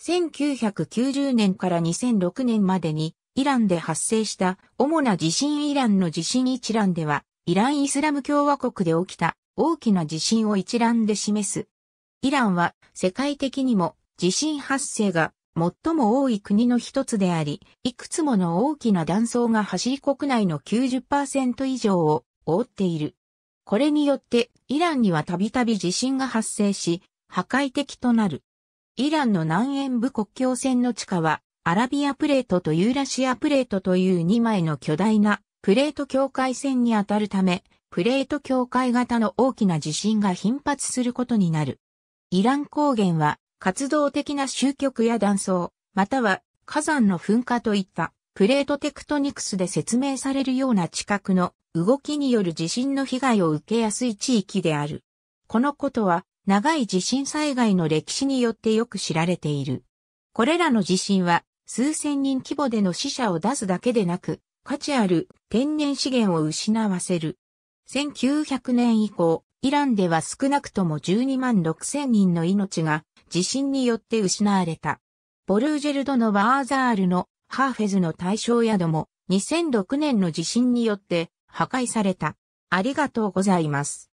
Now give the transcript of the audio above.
1990年から2006年までにイランで発生した主な地震イランの地震一覧では、イランイスラム共和国で起きた大きな地震を一覧で示す。イランは世界的にも地震発生が最も多い国の一つであり、いくつもの大きな断層が走り国内の90%以上を覆っている。これによってイランにはたびたび地震が発生し、破壊的となる。イランの南縁部国境線の地下は、アラビアプレートとユーラシアプレートという2枚の巨大なプレート境界線にあたるため、プレート境界型の大きな地震が頻発することになる。イラン高原は活動的な集局や断層、または火山の噴火といったプレートテクトニクスで説明されるような地殻の動きによる地震の被害を受けやすい地域である。このことは長い地震災害の歴史によってよく知られている。これらの地震は数千人規模での死者を出すだけでなく、価値ある天然資源を失わせる。1900年以降、イランでは少なくとも12万6千人の命が地震によって失われた。ボルージェルドのバーザールのハーフェズの対象宿も2006年の地震によって破壊された。ありがとうございます。